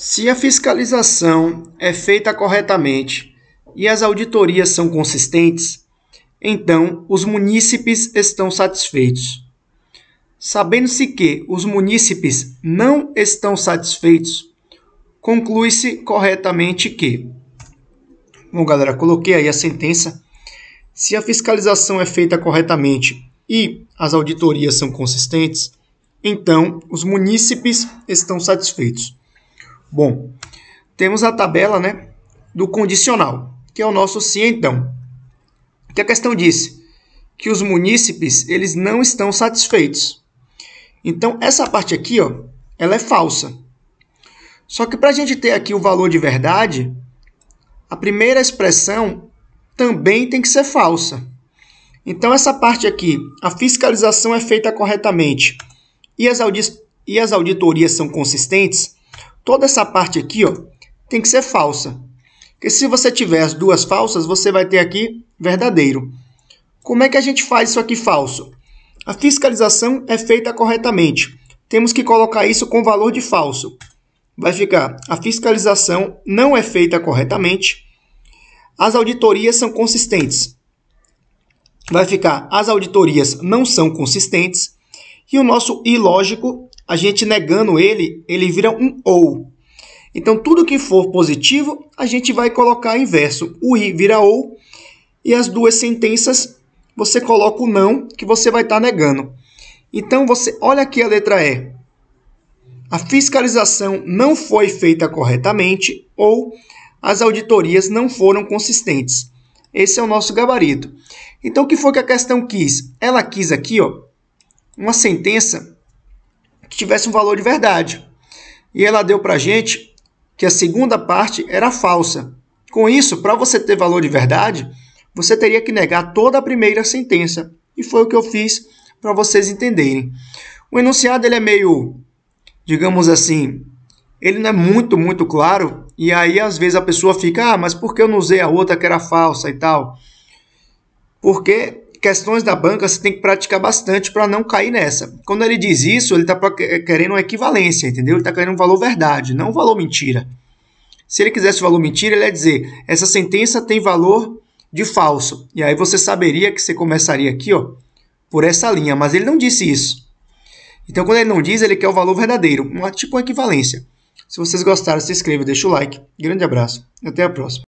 Se a fiscalização é feita corretamente e as auditorias são consistentes, então os munícipes estão satisfeitos. Sabendo-se que os munícipes não estão satisfeitos, conclui-se corretamente que. Bom, galera, coloquei aí a sentença. Se a fiscalização é feita corretamente e as auditorias são consistentes, então os munícipes estão satisfeitos. Bom, temos a tabela né, do condicional, que é o nosso se então. O Que a questão diz que os munícipes eles não estão satisfeitos. Então, essa parte aqui ó, ela é falsa. Só que para a gente ter aqui o valor de verdade, a primeira expressão também tem que ser falsa. Então, essa parte aqui, a fiscalização é feita corretamente e as, e as auditorias são consistentes, toda essa parte aqui ó, tem que ser falsa. Porque se você tiver as duas falsas, você vai ter aqui verdadeiro. Como é que a gente faz isso aqui falso? A fiscalização é feita corretamente. Temos que colocar isso com valor de falso. Vai ficar, a fiscalização não é feita corretamente. As auditorias são consistentes. Vai ficar, as auditorias não são consistentes. E o nosso ilógico a gente negando ele, ele vira um ou. Então, tudo que for positivo, a gente vai colocar inverso. O i vira ou, e as duas sentenças você coloca o não, que você vai estar tá negando. Então, você olha aqui a letra E. A fiscalização não foi feita corretamente ou as auditorias não foram consistentes. Esse é o nosso gabarito. Então, o que foi que a questão quis? Ela quis aqui ó, uma sentença que tivesse um valor de verdade. E ela deu para a gente que a segunda parte era falsa. Com isso, para você ter valor de verdade, você teria que negar toda a primeira sentença. E foi o que eu fiz para vocês entenderem. O enunciado ele é meio, digamos assim, ele não é muito, muito claro. E aí, às vezes, a pessoa fica, ah, mas por que eu não usei a outra que era falsa e tal? Porque questões da banca você tem que praticar bastante para não cair nessa. Quando ele diz isso, ele está é, querendo uma equivalência, entendeu? Ele está querendo um valor verdade, não um valor mentira. Se ele quisesse o valor mentira, ele ia dizer: essa sentença tem valor de falso. E aí você saberia que você começaria aqui, ó, por essa linha. Mas ele não disse isso. Então, quando ele não diz, ele quer o valor verdadeiro, uma, tipo uma equivalência. Se vocês gostaram, se inscreva, deixa o like. Grande abraço. Até a próxima.